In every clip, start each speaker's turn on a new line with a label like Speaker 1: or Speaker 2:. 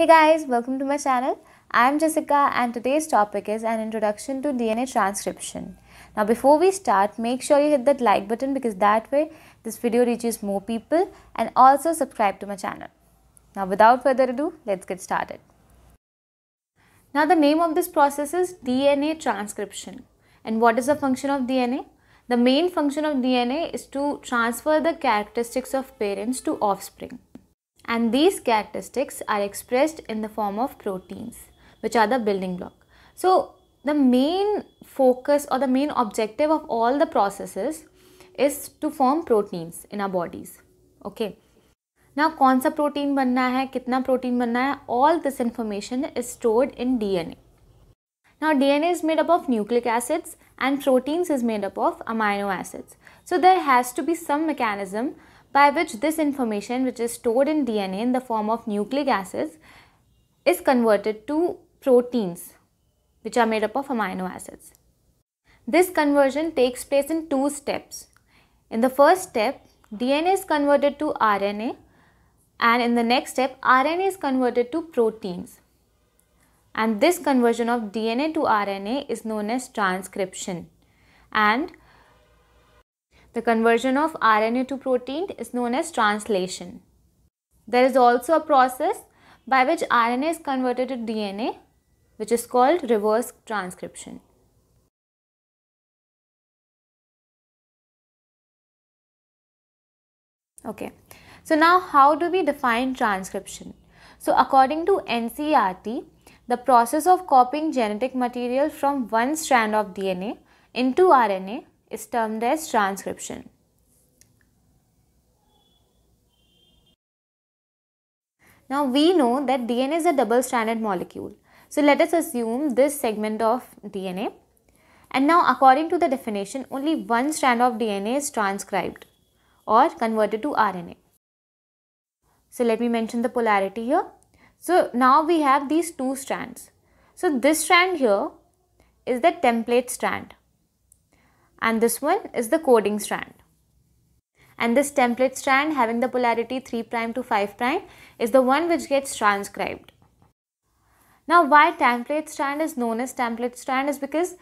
Speaker 1: Hey guys, welcome to my channel. I'm Jessica and today's topic is an introduction to DNA transcription. Now before we start, make sure you hit that like button because that way this video reaches more people and also subscribe to my channel. Now without further ado, let's get started. Now the name of this process is DNA transcription. And what is the function of DNA? The main function of DNA is to transfer the characteristics of parents to offspring. And these characteristics are expressed in the form of proteins, which are the building block. So the main focus or the main objective of all the processes is to form proteins in our bodies. Okay. Now, कौन protein protein बनना है protein protein बनना है all this information is stored in Now DNA is made up of nucleic acids and proteins is made up of amino acids. So there has to be some mechanism by which this information which is stored in DNA in the form of nucleic acids is converted to proteins which are made up of amino acids. This conversion takes place in two steps. In the first step, DNA is converted to RNA and in the next step, RNA is converted to proteins. And this conversion of DNA to RNA is known as transcription. And the conversion of RNA to protein is known as translation. There is also a process by which RNA is converted to DNA which is called reverse transcription. Okay, so now how do we define transcription? So according to NCERT, the process of copying genetic material from one strand of DNA into RNA is termed as transcription. Now we know that DNA is a double-stranded molecule. So let us assume this segment of DNA. And now according to the definition, only one strand of DNA is transcribed or converted to RNA. So let me mention the polarity here. So now we have these two strands. So this strand here is the template strand and this one is the coding strand. And this template strand having the polarity 3 prime to 5 prime is the one which gets transcribed. Now why template strand is known as template strand is because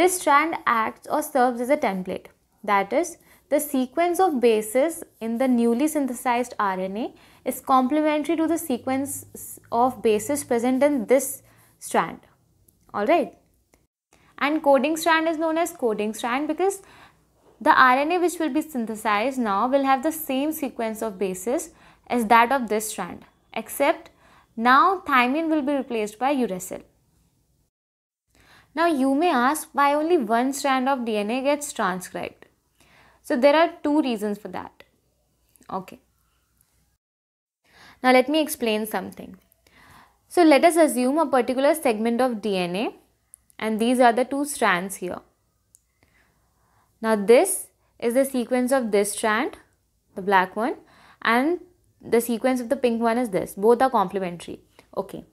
Speaker 1: this strand acts or serves as a template. That is, the sequence of bases in the newly synthesized RNA is complementary to the sequence of bases present in this strand. Alright and coding strand is known as coding strand because the RNA which will be synthesized now will have the same sequence of bases as that of this strand except now thymine will be replaced by uracil. Now you may ask why only one strand of DNA gets transcribed. So there are two reasons for that. Okay. Now let me explain something. So let us assume a particular segment of DNA and these are the two strands here. Now this is the sequence of this strand, the black one and the sequence of the pink one is this. Both are complementary. Okay.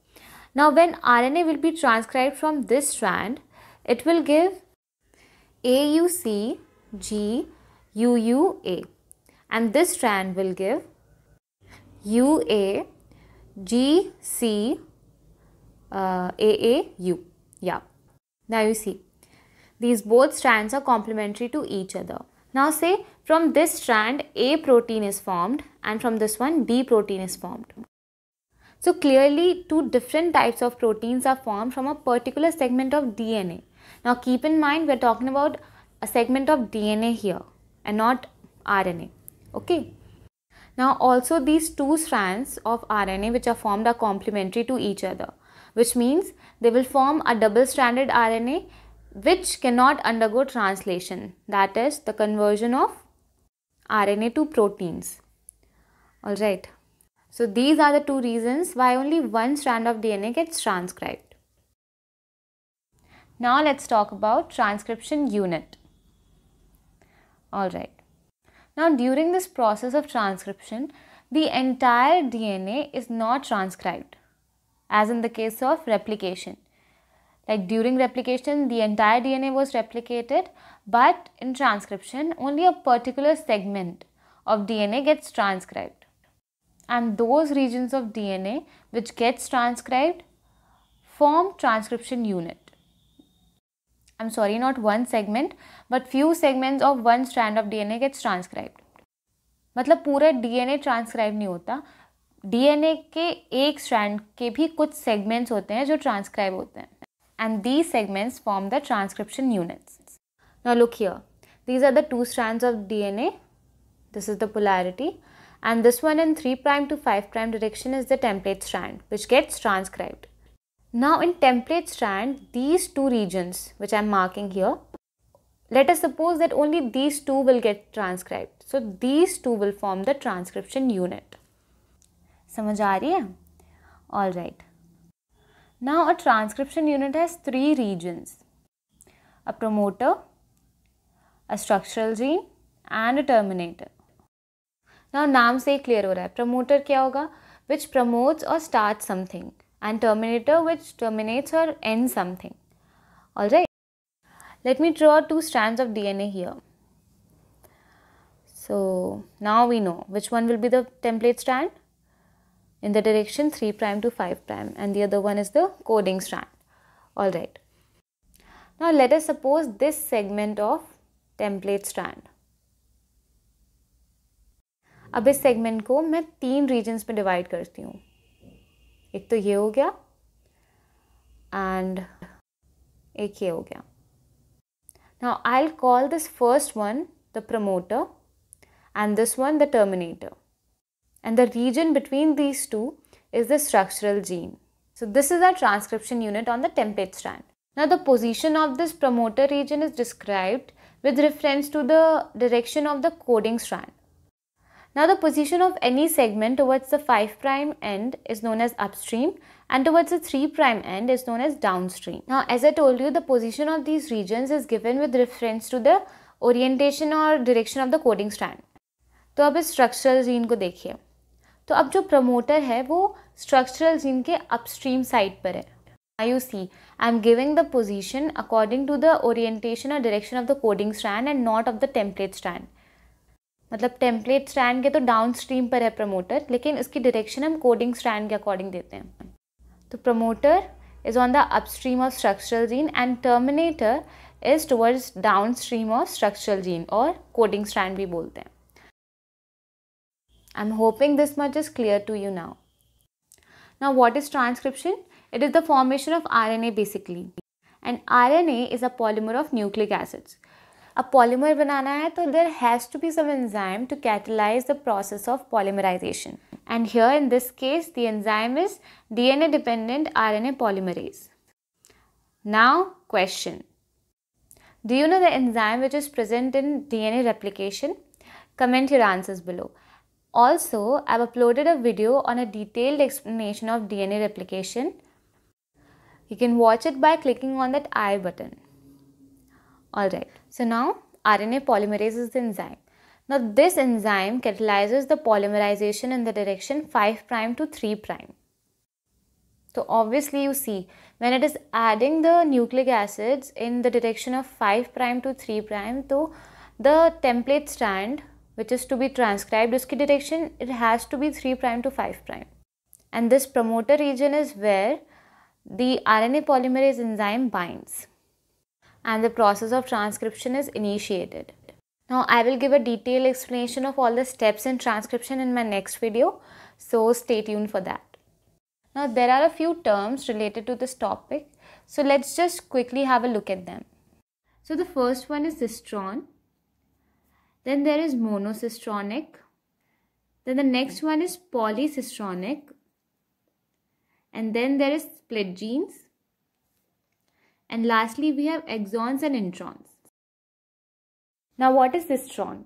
Speaker 1: Now when RNA will be transcribed from this strand, it will give AUCGUUA and this strand will give UAGCAAU. uh, Yeah. Now you see, these both strands are complementary to each other. Now say from this strand A protein is formed and from this one B protein is formed. So clearly two different types of proteins are formed from a particular segment of DNA. Now keep in mind we are talking about a segment of DNA here and not RNA. Okay. Now also these two strands of RNA which are formed are complementary to each other which means they will form a double stranded RNA which cannot undergo translation, that is, the conversion of RNA to proteins. Alright, so these are the two reasons why only one strand of DNA gets transcribed. Now let's talk about transcription unit. Alright, now during this process of transcription, the entire DNA is not transcribed as in the case of replication. Like during replication, the entire DNA was replicated, but in transcription, only a particular segment of DNA gets transcribed. And those regions of DNA which gets transcribed form transcription unit. I'm sorry, not one segment, but few segments of one strand of DNA gets transcribed. मतलब पूरा DNA transcribe नहीं होता DNA के एक strand के भी कुछ segments होते हैं जो ट्रांसक्राइब होते हैं and these segments form the transcription units now look here these are the two strands of DNA this is the polarity and this one in 3 prime to 5 prime direction is the template strand which gets transcribed. Now in template strand these two regions which I am marking here let us suppose that only these two will get transcribed. So these two will form the transcription unit. समझ आ रही है all right now a transcription unit has three regions a promoter a structural gene and a terminator now नाम से ही clear हो रहा है promoter क्या होगा विच प्रमोट्स और start something and terminator which terminates और end something all right let me draw two strands of DNA here. So now we know which one will be the template strand in the direction 3 prime to 5 prime and the other one is the coding strand. Alright. Now let us suppose this segment of template strand. अब इस segment को मैं तीन regions में divide करती हूँ एक तो ये हो गया एंड एक ये हो गया now I call this first one the promoter and this one the terminator and the region between these two is the structural gene. So this is our transcription unit on the template strand. Now the position of this promoter region is described with reference to the direction of the coding strand. Now the position of any segment towards the 5' end is known as upstream and towards the 3' end is known as downstream. Now as I told you the position of these regions is given with reference to the orientation or direction of the coding strand. तो अब इस structural gene को देखिए तो अब जो promoter है वो स्ट्रक्चरल जीन के अपस्ट्रीम साइड पर है I you see I am giving the position according to the orientation और direction of the coding strand and not of the template strand मतलब टेम्पलेट स्ट्रैंड के तो डाउन स्ट्रीम पर है promoter लेकिन उसकी डायरेक्शन हम कोडिंग स्ट्रैंड के अकॉर्डिंग देते हैं तो promoter is on the upstream of structural gene and terminator is towards downstream of structural gene और कोडिंग स्ट्रैंड भी बोलते हैं I'm hoping this much is clear to you now. Now what is transcription? It is the formation of RNA basically. And RNA is a polymer of nucleic acids. A polymer banana hai, so there has to be some enzyme to catalyze the process of polymerization. And here in this case, the enzyme is DNA dependent RNA polymerase. Now question. Do you know the enzyme which is present in DNA replication? Comment your answers below. Also, I've uploaded a video on a detailed explanation of DNA replication. You can watch it by clicking on that I button. Alright, so now RNA polymerase is the enzyme. Now this enzyme catalyzes the polymerization in the direction 5' to 3'. So obviously you see when it is adding the nucleic acids in the direction of 5' to 3' so the template strand which is to be transcribed उसकी direction it has to be 3 prime to 5 prime and this promoter region is where the RNA polymerase enzyme binds and the process of transcription is initiated. Now I will give a detailed explanation of all the steps in transcription in my next video so stay tuned for that. Now there are a few terms related to this topic so let's just quickly have a look at them. So the first one is histron then there is monocystronic. Then the next one is polycystronic. And then there is split genes. And lastly, we have exons and introns. Now, what is stron?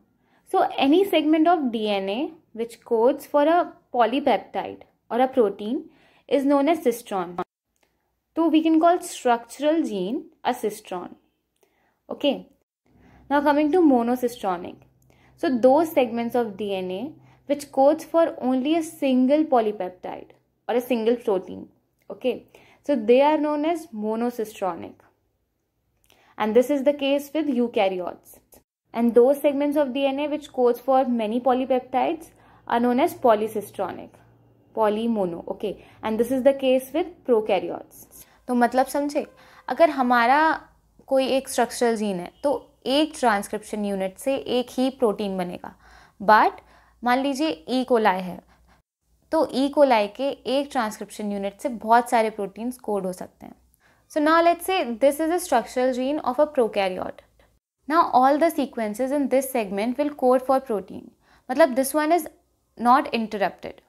Speaker 1: So, any segment of DNA which codes for a polypeptide or a protein is known as stron. So, we can call structural gene a stron. Okay. Now, coming to monosistronic. So those segments of DNA which codes for only a single polypeptide or a single protein. Okay, so they are known as monocistronic. And this is the case with eukaryotes. And those segments of DNA which codes for many polypeptides are known as polycistronic. पॉलीमोनो okay and this is the case with prokaryotes तो मतलब समझे अगर हमारा कोई एक structural gene है तो एक ट्रांसक्रिप्शन यूनिट से एक ही प्रोटीन बनेगा बट मान लीजिए ई e. कोलाय है तो ई e. कोलाय के एक ट्रांसक्रिप्शन यूनिट से बहुत सारे प्रोटीन कोड हो सकते हैं so now let's say this is a structural gene of a prokaryote ना all the sequences in this segment will code for protein मतलब this one is not interrupted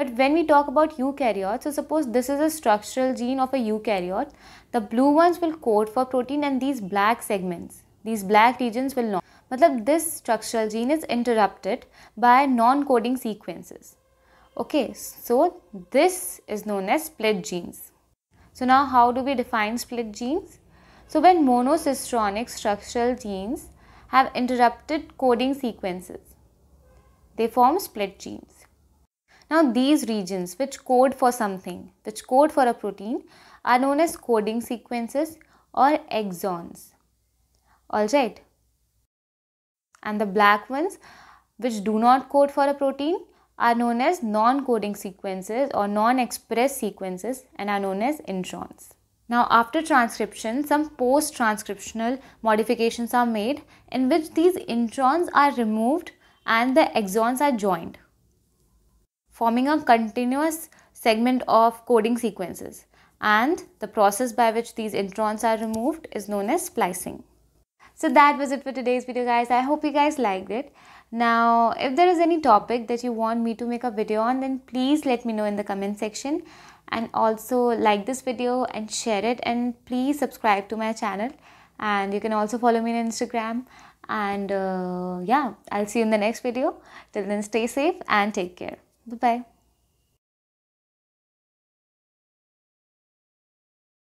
Speaker 1: but when we talk about eukaryote so suppose this is a structural gene of a eukaryote the blue ones will code for protein and these black segments These black regions will not. Matlab, this structural gene is interrupted by non-coding sequences. Okay, so this is known as split genes. So now how do we define split genes? So when monosistronic structural genes have interrupted coding sequences, they form split genes. Now these regions which code for something, which code for a protein are known as coding sequences or exons alright and the black ones which do not code for a protein are known as non-coding sequences or non-express sequences and are known as introns. Now after transcription, some post-transcriptional modifications are made in which these introns are removed and the exons are joined, forming a continuous segment of coding sequences and the process by which these introns are removed is known as splicing. So that was it for today's video guys. I hope you guys liked it. Now if there is any topic that you want me to make a video on then please let me know in the comment section and also like this video and share it and please subscribe to my channel and you can also follow me on Instagram and uh, yeah I'll see you in the next video. Till then stay safe and take care. Bye bye.